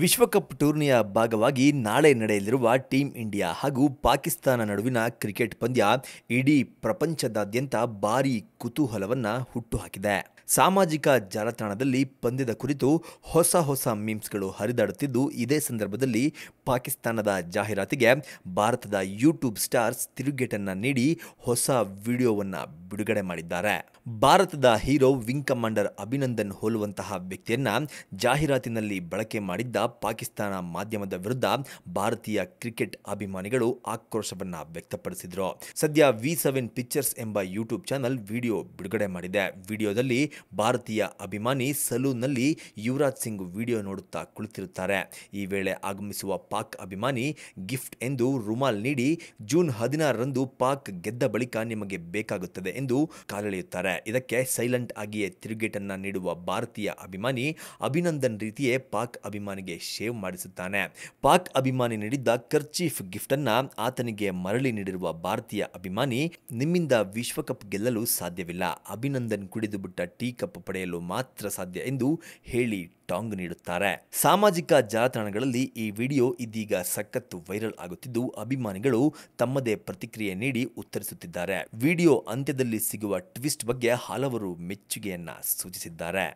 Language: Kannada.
ವಿಶ್ವಕಪ್ ಟೂರ್ನಿಯ ಭಾಗವಾಗಿ ನಾಳೆ ನಡೆಯಲಿರುವ ಟೀಂ ಇಂಡಿಯಾ ಹಾಗೂ ಪಾಕಿಸ್ತಾನ ನಡುವಿನ ಕ್ರಿಕೆಟ್ ಪಂದ್ಯ ಇಡೀ ಪ್ರಪಂಚದಾದ್ಯಂತ ಭಾರೀ ಕುತೂಹಲವನ್ನು ಹುಟ್ಟುಹಾಕಿದೆ ಸಾಮಾಜಿಕ ಜಾಲತಾಣದಲ್ಲಿ ಪಂದ್ಯದ ಕುರಿತು ಹೊಸ ಹೊಸ ಮೀಮ್ಸ್ಗಳು ಹರಿದಾಡುತ್ತಿದ್ದು ಇದೇ ಸಂದರ್ಭದಲ್ಲಿ ಪಾಕಿಸ್ತಾನದ ಜಾಹೀರಾತಿಗೆ ಭಾರತದ ಯೂಟ್ಯೂಬ್ ಸ್ಟಾರ್ಸ್ ತಿರುಗೇಟನ್ನು ನೀಡಿ ಹೊಸ ವಿಡಿಯೋವನ್ನು ಬಿಡುಗಡೆ ಮಾಡಿದ್ದಾರೆ ಭಾರತದ ಹೀರೋ ವಿಂಗ್ ಕಮಾಂಡರ್ ಅಭಿನಂದನ್ ಹೋಲುವಂತಹ ವ್ಯಕ್ತಿಯನ್ನ ಜಾಹೀರಾತಿನಲ್ಲಿ ಬಳಕೆ ಮಾಡಿದ್ದ ಪಾಕಿಸ್ತಾನ ಮಾಧ್ಯಮದ ವಿರುದ್ಧ ಭಾರತೀಯ ಕ್ರಿಕೆಟ್ ಅಭಿಮಾನಿಗಳು ಆಕ್ರೋಶವನ್ನ ವ್ಯಕ್ತಪಡಿಸಿದರು ಸದ್ಯ ವಿ ಸೆವೆನ್ ಪಿಕ್ಚರ್ಸ್ ಎಂಬ ಯೂಟ್ಯೂಬ್ ಚಾನೆಲ್ ವಿಡಿಯೋ ಬಿಡುಗಡೆ ಮಾಡಿದೆ ವಿಡಿಯೋದಲ್ಲಿ ಭಾರತೀಯ ಅಭಿಮಾನಿ ಸಲೂನ್ನಲ್ಲಿ ಯುವರಾಜ್ ಸಿಂಗ್ ವಿಡಿಯೋ ನೋಡುತ್ತಾ ಕುಳಿತಿರುತ್ತಾರೆ ಈ ವೇಳೆ ಆಗಮಿಸುವ ಪಾಕ್ ಅಭಿಮಾನಿ ಗಿಫ್ಟ್ ಎಂದು ರುಮಾಲ್ ನೀಡಿ ಜೂನ್ ಹದಿನಾರರಂದು ಪಾಕ್ ಗೆದ್ದ ಬಳಿಕ ನಿಮಗೆ ಬೇಕಾಗುತ್ತದೆ ಎಂದು ಕಾಲೆಳೆಯುತ್ತಾರೆ ಇದಕ್ಕೆ ಸೈಲೆಂಟ್ ಆಗಿಯೇ ತಿರುಗೇಟನ್ನ ನೀಡುವ ಭಾರತೀಯ ಅಭಿಮಾನಿ ಅಭಿನಂದನ್ ರೀತಿಯೇ ಪಾಕ್ ಅಭಿಮಾನಿಗೆ ಅವನಿಗೆ ಶೇವ್ ಮಾಡಿಸುತ್ತಾನೆ ಪಾಕ್ ಅಭಿಮಾನಿ ನೀಡಿದ್ದ ಕರ್ಚೀಫ್ ಗಿಫ್ಟ್ ಅನ್ನ ಆತನಿಗೆ ಮರಳಿ ನೀಡಿರುವ ಭಾರತೀಯ ಅಭಿಮಾನಿ ನಿಮ್ಮಿಂದ ವಿಶ್ವಕಪ್ ಗೆಲ್ಲಲು ಸಾಧ್ಯವಿಲ್ಲ ಅಭಿನಂದನ್ ಕುಡಿದು ಬಿಟ್ಟ ಟೀ ಕಪ್ ಪಡೆಯಲು ಮಾತ್ರ ಸಾಧ್ಯ ಎಂದು ಹೇಳಿ ಟಾಂಗ್ ನೀಡುತ್ತಾರೆ ಸಾಮಾಜಿಕ ಜಾಲತಾಣಗಳಲ್ಲಿ ಈ ವಿಡಿಯೋ ಇದೀಗ ಸಖತ್ತು ವೈರಲ್ ಆಗುತ್ತಿದ್ದು ಅಭಿಮಾನಿಗಳು ತಮ್ಮದೇ ಪ್ರತಿಕ್ರಿಯೆ ನೀಡಿ ಉತ್ತರಿಸುತ್ತಿದ್ದಾರೆ ವಿಡಿಯೋ ಅಂತ್ಯದಲ್ಲಿ ಸಿಗುವ ಟ್ವಿಸ್ಟ್ ಬಗ್ಗೆ ಹಲವರು ಮೆಚ್ಚುಗೆಯನ್ನ ಸೂಚಿಸಿದ್ದಾರೆ